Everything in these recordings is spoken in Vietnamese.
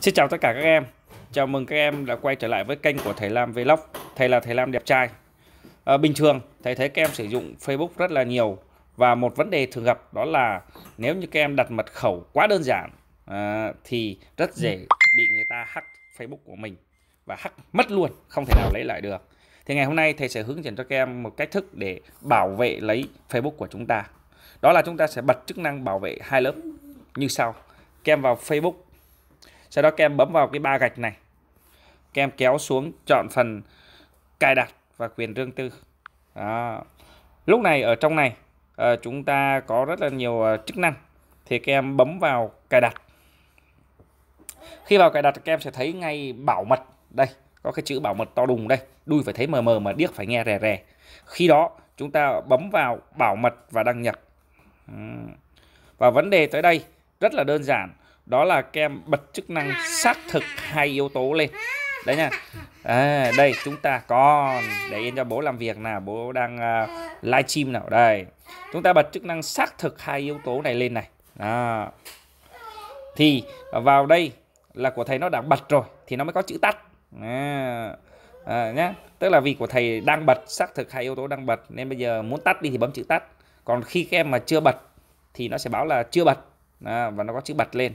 Xin chào tất cả các em Chào mừng các em đã quay trở lại với kênh của Thầy Lam Vlog Thầy là Thầy Lam Đẹp Trai à, Bình thường Thầy thấy các em sử dụng Facebook rất là nhiều Và một vấn đề thường gặp đó là Nếu như các em đặt mật khẩu quá đơn giản à, Thì rất dễ bị người ta hack Facebook của mình Và hack mất luôn Không thể nào lấy lại được Thì ngày hôm nay Thầy sẽ hướng dẫn cho các em một cách thức để bảo vệ lấy Facebook của chúng ta Đó là chúng ta sẽ bật chức năng bảo vệ hai lớp như sau Các em vào Facebook sau đó các em bấm vào cái ba gạch này các em kéo xuống chọn phần cài đặt và quyền riêng tư đó. lúc này ở trong này ờ, chúng ta có rất là nhiều ờ, chức năng thì các em bấm vào cài đặt khi vào cài đặt các em sẽ thấy ngay bảo mật đây có cái chữ bảo mật to đùng đây đuôi phải thấy mờ mờ mà điếc phải nghe rè rè khi đó chúng ta bấm vào bảo mật và đăng nhập và vấn đề tới đây rất là đơn giản đó là kem bật chức năng xác thực hai yếu tố lên đấy nha à, đây chúng ta con để yên cho bố làm việc nào bố đang uh, live stream nào đây chúng ta bật chức năng xác thực hai yếu tố này lên này à. thì vào đây là của thầy nó đã bật rồi thì nó mới có chữ tắt à. À, nhá tức là vì của thầy đang bật xác thực hai yếu tố đang bật nên bây giờ muốn tắt đi thì bấm chữ tắt còn khi các em mà chưa bật thì nó sẽ báo là chưa bật à, và nó có chữ bật lên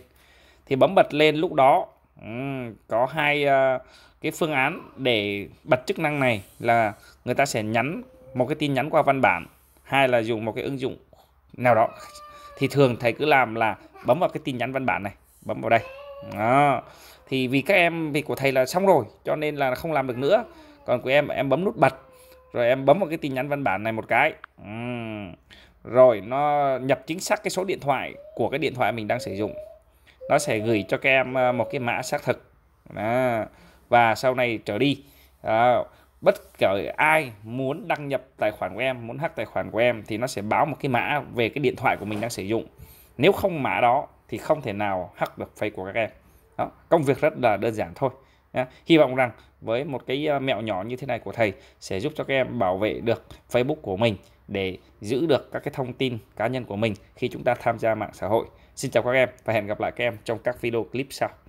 thì bấm bật lên lúc đó um, có hai uh, cái phương án để bật chức năng này là người ta sẽ nhắn một cái tin nhắn qua văn bản hay là dùng một cái ứng dụng nào đó thì thường thầy cứ làm là bấm vào cái tin nhắn văn bản này bấm vào đây đó. thì vì các em việc của thầy là xong rồi cho nên là không làm được nữa còn của em em bấm nút bật rồi em bấm vào cái tin nhắn văn bản này một cái uhm. rồi nó nhập chính xác cái số điện thoại của cái điện thoại mình đang sử dụng nó sẽ gửi cho các em ờ, một cái mã xác thực đó. và sau này trở đi đó. bất kể ai muốn đăng nhập tài khoản của em muốn hack tài khoản của em thì nó sẽ báo một cái mã về cái điện thoại của mình đang sử dụng nếu không mã đó thì không thể nào hack được face của các em đó. công việc rất là đơn giản thôi hy vọng rằng với một cái ờ, mẹo nhỏ như thế này của thầy sẽ giúp cho các em bảo vệ được Facebook của mình để giữ được các cái thông tin cá nhân của mình khi chúng ta tham gia mạng xã hội. Xin chào các em và hẹn gặp lại các em trong các video clip sau.